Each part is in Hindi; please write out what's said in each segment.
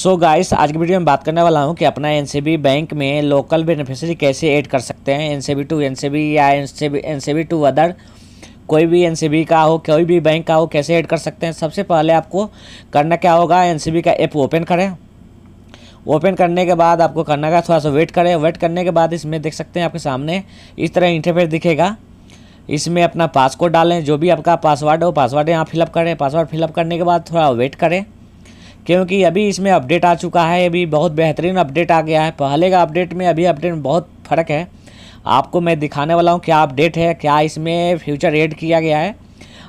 सो so गाइस आज की वीडियो में बात करने वाला हूँ कि अपना एनसीबी बैंक में लोकल बेनिफिशरी कैसे ऐड कर सकते हैं एनसीबी टू एनसीबी या एनसीबी एनसीबी टू अदर कोई भी एनसीबी का हो कोई भी बैंक का हो कैसे ऐड कर सकते हैं सबसे पहले आपको करना क्या होगा एनसीबी का ऐप ओपन करें ओपन करने के बाद आपको करना का थोड़ा सा वेट करें वेट करने के बाद इसमें देख सकते हैं आपके सामने इस तरह इंटरफेस दिखेगा इसमें अपना पासकोड डालें जो भी आपका पासवर्ड हो पासवर्ड यहाँ फिलअप करें पासवर्ड फिलअप करने के बाद थोड़ा वेट करें क्योंकि अभी इसमें अपडेट आ चुका है अभी बहुत बेहतरीन अपडेट आ गया है पहले का अपडेट में अभी अपडेट में बहुत फ़र्क है आपको मैं दिखाने वाला हूँ क्या अपडेट है क्या इसमें फ्यूचर एड किया गया है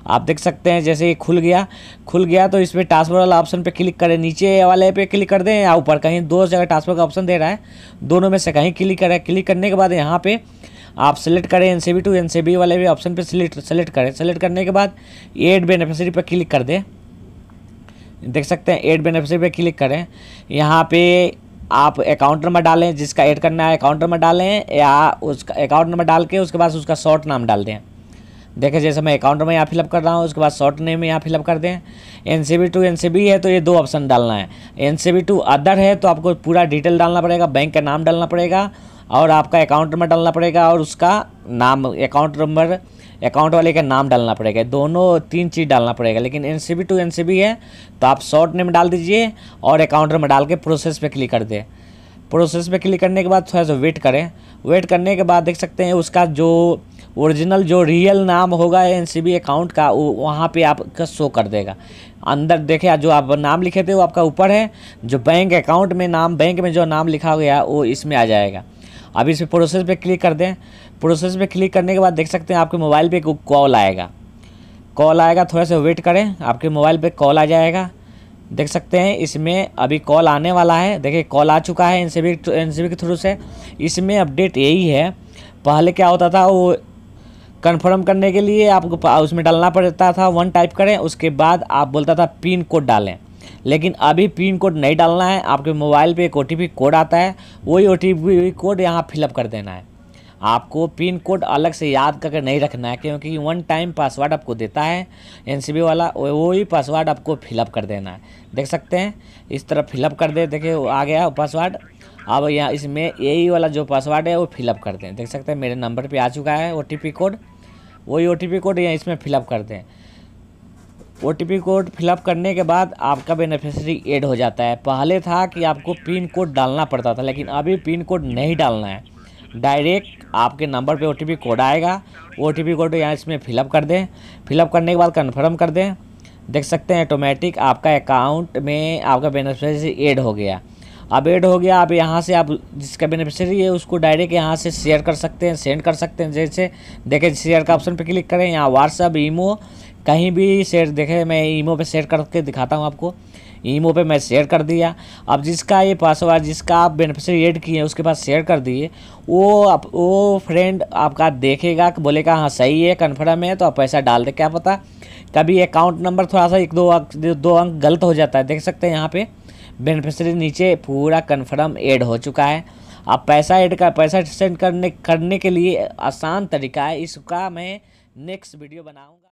आप देख सकते हैं जैसे ये खुल गया खुल गया तो इसमें ट्रांसफर वाला ऑप्शन पे क्लिक करें नीचे वाले पे क्लिक कर दें या ऊपर कहीं दो जगह ट्रांसफर का ऑप्शन दे रहा है दोनों में से कहीं क्लिक करें क्लिक करने के बाद यहाँ पे आप सेलेक्ट करें N C B to N C B वाले भी ऑप्शन पर सिलेक्ट सेलेक्ट करें सेलेक्ट करने के बाद एड बेनिफिशरी पर क्लिक कर दें देख सकते हैं एड बेनिफिशियरी पे क्लिक करें यहाँ पे आप अकाउंट नंबर डालें जिसका ऐड करना है अकाउंट नंबर डालें या उसका अकाउंट नंबर डाल के उसके बाद उसका शॉर्ट नाम डाल दें देखें जैसे मैं अकाउंट में यहाँ फिलअप कर रहा हूँ उसके बाद शॉर्ट नेम यहाँ फिलअप कर दें N C B to N C B है तो ये दो ऑप्शन डालना है N C B to other है तो आपको पूरा डिटेल डालना पड़ेगा बैंक का नाम डालना पड़ेगा और आपका अकाउंट नंबर डालना पड़ेगा और उसका नाम अकाउंट नंबर अकाउंट वाले का नाम डालना पड़ेगा दोनों तीन चीज़ डालना पड़ेगा लेकिन N C B to N C B है तो आप शॉर्ट नेम डाल दीजिए और अकाउंट नंबर डाल के प्रोसेस पे क्लिक कर दें प्रोसेस पे क्लिक करने के बाद थोड़ा सा वेट करें वेट करने के बाद देख सकते हैं उसका जो ओरिजिनल जो रियल नाम होगा एन अकाउंट का वो वहाँ पे आपका शो कर देगा अंदर देखे जो आप नाम लिखे थे वो आपका ऊपर है जो बैंक अकाउंट में नाम बैंक में जो नाम लिखा गया वो इसमें आ जाएगा अब इस प्रोसेस पे क्लिक कर दें प्रोसेस पे क्लिक करने के बाद देख सकते हैं आपके मोबाइल पे कॉल आएगा कॉल आएगा थोड़ा सा वेट करें आपके मोबाइल पे कॉल आ जाएगा देख सकते हैं इसमें अभी कॉल आने वाला है देखिए कॉल आ चुका है एनसीबी एनसीबी के थ्रू से इसमें अपडेट यही है पहले क्या होता था वो कंफर्म करने के लिए आपको उसमें डालना पड़ता था वन टाइप करें उसके बाद आप बोलता था पिन कोड डालें लेकिन अभी पिन कोड नहीं डालना है आपके मोबाइल पे एक ओ कोड आता है वही ओ कोड यहाँ फिलअप कर देना है आपको पिन कोड अलग से याद करके नहीं रखना है क्योंकि वन टाइम पासवर्ड आपको देता है एनसीबी वाला वही पासवर्ड आपको फिलअप कर देना है देख सकते हैं इस तरह फिलअप कर दे देखिए आ गया पासवर्ड अब यहाँ इसमें यही वाला जो पासवर्ड है वो फिलअप कर दें देख सकते हैं मेरे नंबर पर आ चुका है ओ कोड वही ओ कोड यहाँ इसमें फिलअप कर दें ओ कोड फिलअप करने के बाद आपका बेनिफिशरी ऐड हो जाता है पहले था कि आपको पिन कोड डालना पड़ता था लेकिन अभी पिन कोड नहीं डालना है डायरेक्ट आपके नंबर पे ओ कोड आएगा ओ कोड यहाँ इसमें फिलअप कर दें फिलअप करने के बाद कन्फर्म कर दें देख सकते हैं ऑटोमेटिक आपका अकाउंट में आपका बेनिफिशरी एड हो गया अब एड हो गया आप यहाँ से आप जिसका बेनिफिशरी है उसको डायरेक्ट यहाँ से शेयर कर सकते हैं सेंड कर सकते हैं जैसे देखें शेयर का ऑप्शन पर क्लिक करें यहाँ व्हाट्सअप ईमो कहीं भी शेयर देखे मैं ईमो पे शेयर करके दिखाता हूँ आपको ईमो पे मैं शेयर कर दिया अब जिसका ये पासवर्ड जिसका आप बेनिफिशरी एड किए उसके पास शेयर कर दिए वो आप वो फ्रेंड आपका देखेगा कि बोलेगा हाँ सही है कन्फर्म है तो आप पैसा डाल दे क्या पता कभी अकाउंट नंबर थोड़ा सा एक दो अंक दो अंक गलत हो जाता है देख सकते हैं यहाँ पर बेनिफिशरी नीचे पूरा कन्फर्म एड हो चुका है आप पैसा एड का पैसा सेंड करने करने के लिए आसान तरीका है इसका मैं नेक्स्ट वीडियो बनाऊँगा